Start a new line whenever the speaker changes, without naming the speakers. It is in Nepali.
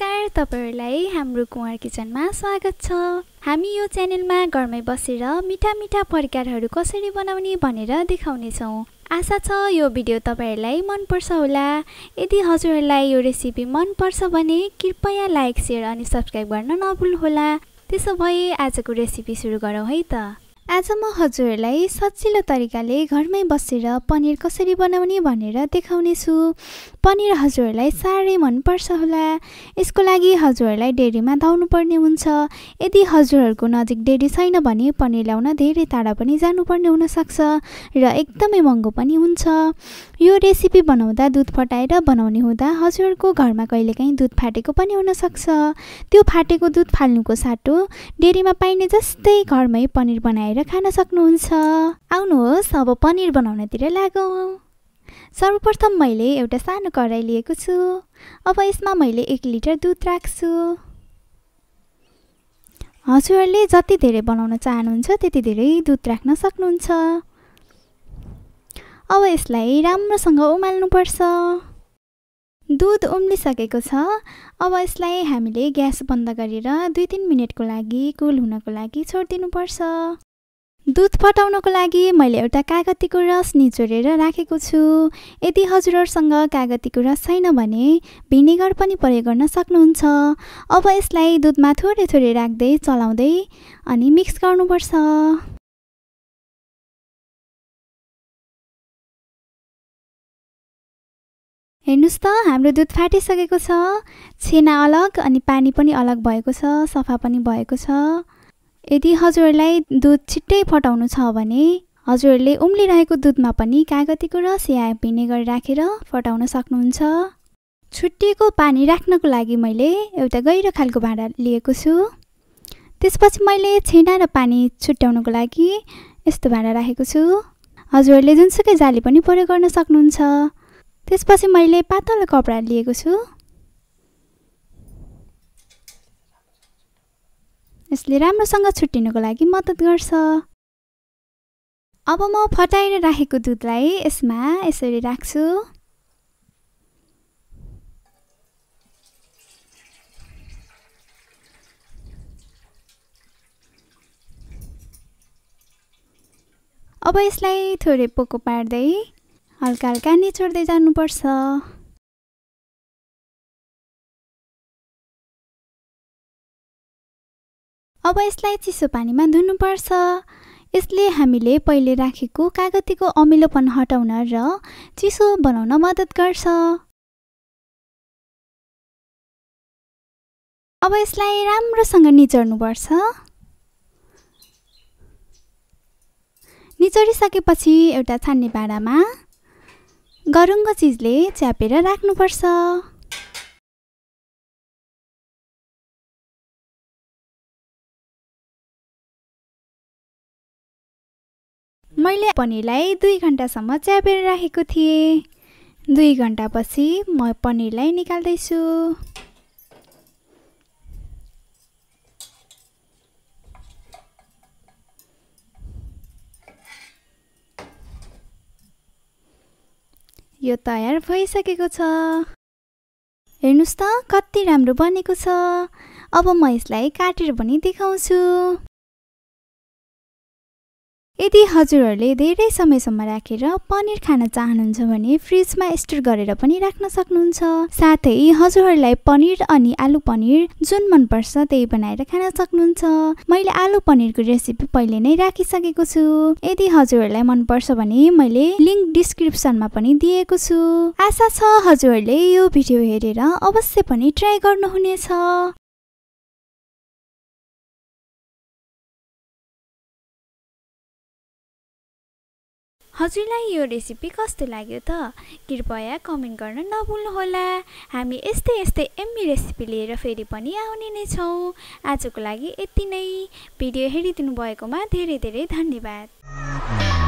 नमस्कार तपाईँहरूलाई हाम्रो कुवार किचनमा स्वागत छ हामी यो च्यानलमा घरमै बसेर मिठा मिठा परिकारहरू कसरी बनाउने भनेर देखाउनेछौँ आशा छ यो भिडियो तपाईँहरूलाई मनपर्छ होला यदि हजुरहरूलाई यो रेसिपी मनपर्छ भने कृपया लाइक सेयर अनि सब्सक्राइब गर्न नभुल्नुहोला त्यसो भए आजको रेसिपी सुरु गरौँ है त आज म हजुरहरूलाई सजिलो तरिकाले घरमै बसेर पनिर कसरी बनाउने भनेर देखाउनेछु पनिर हजुरहरूलाई साह्रै मनपर्छ होला यसको लागि हजुरहरूलाई डेरीमा धाउनुपर्ने हुन्छ यदि हजुरहरूको नजिक डेरी छैन भने पनिर ल्याउन धेरै टाढा पनि जानुपर्ने हुनसक्छ र एकदमै महँगो पनि हुन्छ यो रेसिपी बनाउँदा दुध फटाएर बनाउने हुँदा हजुरहरूको घरमा कहिलेकाहीँ दुध फाटेको पनि हुनसक्छ त्यो फाटेको दुध फाल्नुको साटो डेरीमा पाइने जस्तै घरमै पनिर बनाएर खान सक्नुहुन्छ आउनुहोस् अब पनिर बनाउनतिर लागौँ सर्वप्रथम मैले एउटा सानो कराई लिएको छु अब यसमा मैले एक लिटर दुध राख्छु हजुरहरूले जति धेरै बनाउन चाहनुहुन्छ त्यति धेरै दुध राख्न सक्नुहुन्छ अब यसलाई राम्रोसँग उमाल्नुपर्छ दुध उम्लिसकेको छ अब यसलाई हामीले ग्यास बन्द गरेर दुई तिन मिनटको लागि कुल हुनको लागि छोडिदिनुपर्छ दुध फटाउनको लागि मैले एउटा कागतीको रस निचोरेर राखेको छु यदि हजुरहरूसँग कागतीको रस छैन भने भिनेगर पनि प्रयोग गर्न सक्नुहुन्छ अब यसलाई दुधमा थोरै थोरै राख्दै चलाउँदै अनि मिक्स गर्नुपर्छ हेर्नुहोस् त हाम्रो दुध फाटिसकेको छ छेना अलग अनि पानी पनि अलग भएको छ सफा पनि भएको छ यदि हजुरहरूलाई दुध छिट्टै फटाउनु छ भने हजुरहरूले उम्लिरहेको दुधमा पनि कागतीको रस या भिनेगर राखेर फटाउन सक्नुहुन्छ छुट्टिएको पानी राख्नको लागि मैले एउटा गहिरो खालको भाँडा लिएको छु त्यसपछि मैले छेना र पानी छुट्याउनुको लागि यस्तो भाँडा राखेको छु हजुरहरूले जुनसुकै जाली पनि प्रयोग गर्न सक्नुहुन्छ त्यसपछि मैले पातलो कपडा लिएको छु यसले राम्रोसँग छुट्टिनुको लागि मद्दत गर्छ अब म फटाएर राखेको दुधलाई यसमा यसरी राख्छु अब यसलाई थोरै पोको पार्दै हल्का हल्का निचोड्दै जानुपर्छ अब यसलाई चिसो पानीमा धुनुपर्छ यसले हामीले पहिले राखेको कागतीको अमिलोपन हटाउन र चिसो बनाउन मद्दत गर्छ अब यसलाई राम्रोसँग निचोड्नुपर्छ निचोडिसकेपछि एउटा छान्ने भाँडामा गरुङ्गो चिजले
च्यापेर राख्नुपर्छ
मैले पनिरलाई दुई घन्टासम्म च्यापेर राखेको थिएँ दुई घन्टापछि म पनिरलाई निकाल्दैछु यो तयार भइसकेको छ हेर्नुहोस् त कति राम्रो बनेको छ अब म यसलाई काटेर पनि देखाउँछु यदि हजुरहरूले धेरै समयसम्म राखेर रा, पनिर खान चाहनुहुन्छ भने फ्रिजमा स्टोर गरेर पनि राख्न सक्नुहुन्छ साथै हजुरहरूलाई पनिर अनि आलु पनिर जुन मनपर्छ त्यही बनाएर खान सक्नुहुन्छ मैले आलु पनिरको रेसिपी पहिले नै राखिसकेको छु यदि हजुरहरूलाई मनपर्छ भने मैले लिङ्क डिस्क्रिप्सनमा पनि दिएको छु आशा छ हजुरहरूले यो भिडियो हेरेर अवश्य पनि ट्राई गर्नुहुनेछ हजुरलाई यो रेसिपी कस्तो लाग्यो त कृपया कमेन्ट गर्न नभुल्नुहोला हामी यस्तै यस्तै एम्मी रेसिपी लिएर फेरि पनि आउने नै छौँ आजको लागि यति नै भिडियो हेरिदिनु भएकोमा धेरै धेरै धन्यवाद